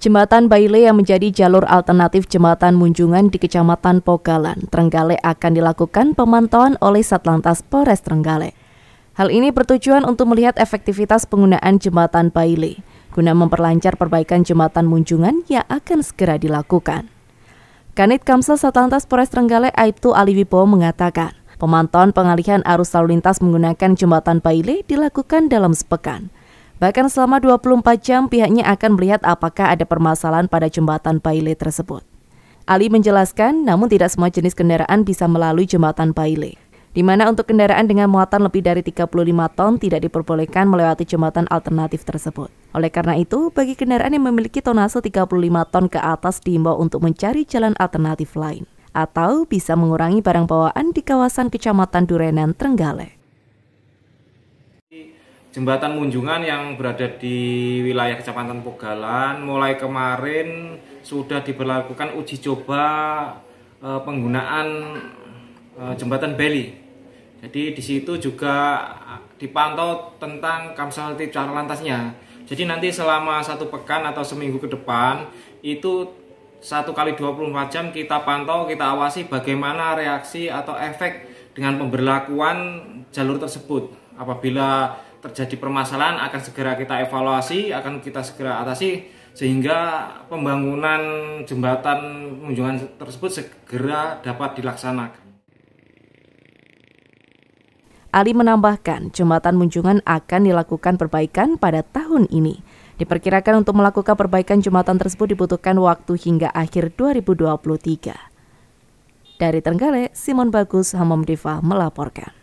Jembatan Baile yang menjadi jalur alternatif jembatan Munjungan di Kecamatan Pogalan, Trenggale akan dilakukan pemantauan oleh Satlantas Polres Trenggale. Hal ini bertujuan untuk melihat efektivitas penggunaan jembatan Baile guna memperlancar perbaikan jembatan Munjungan yang akan segera dilakukan. Kanit Kamsel Satlantas Polres Trenggale Aibtu Ali Wibowo mengatakan, pemantauan pengalihan arus lalu lintas menggunakan jembatan Baile dilakukan dalam sepekan Bahkan selama 24 jam pihaknya akan melihat apakah ada permasalahan pada jembatan Baile tersebut. Ali menjelaskan, namun tidak semua jenis kendaraan bisa melalui jembatan Baile di mana untuk kendaraan dengan muatan lebih dari 35 ton tidak diperbolehkan melewati jembatan alternatif tersebut. Oleh karena itu, bagi kendaraan yang memiliki tonase 35 ton ke atas diimbau untuk mencari jalan alternatif lain atau bisa mengurangi barang bawaan di kawasan Kecamatan Durenan, Trenggalek jembatan Munjungan yang berada di wilayah Kecamatan Pogalan mulai kemarin sudah diberlakukan uji coba e, penggunaan e, jembatan Beli. Jadi di situ juga dipantau tentang kamsalti cara lantasnya. Jadi nanti selama satu pekan atau seminggu ke depan itu satu kali 24 jam kita pantau, kita awasi bagaimana reaksi atau efek dengan pemberlakuan jalur tersebut. Apabila terjadi permasalahan akan segera kita evaluasi, akan kita segera atasi sehingga pembangunan jembatan kunjungan tersebut segera dapat dilaksanakan. Ali menambahkan, jembatan Munjungan akan dilakukan perbaikan pada tahun ini. Diperkirakan untuk melakukan perbaikan jembatan tersebut dibutuhkan waktu hingga akhir 2023. Dari Tenggale Simon Bagus, Hamam Diva melaporkan.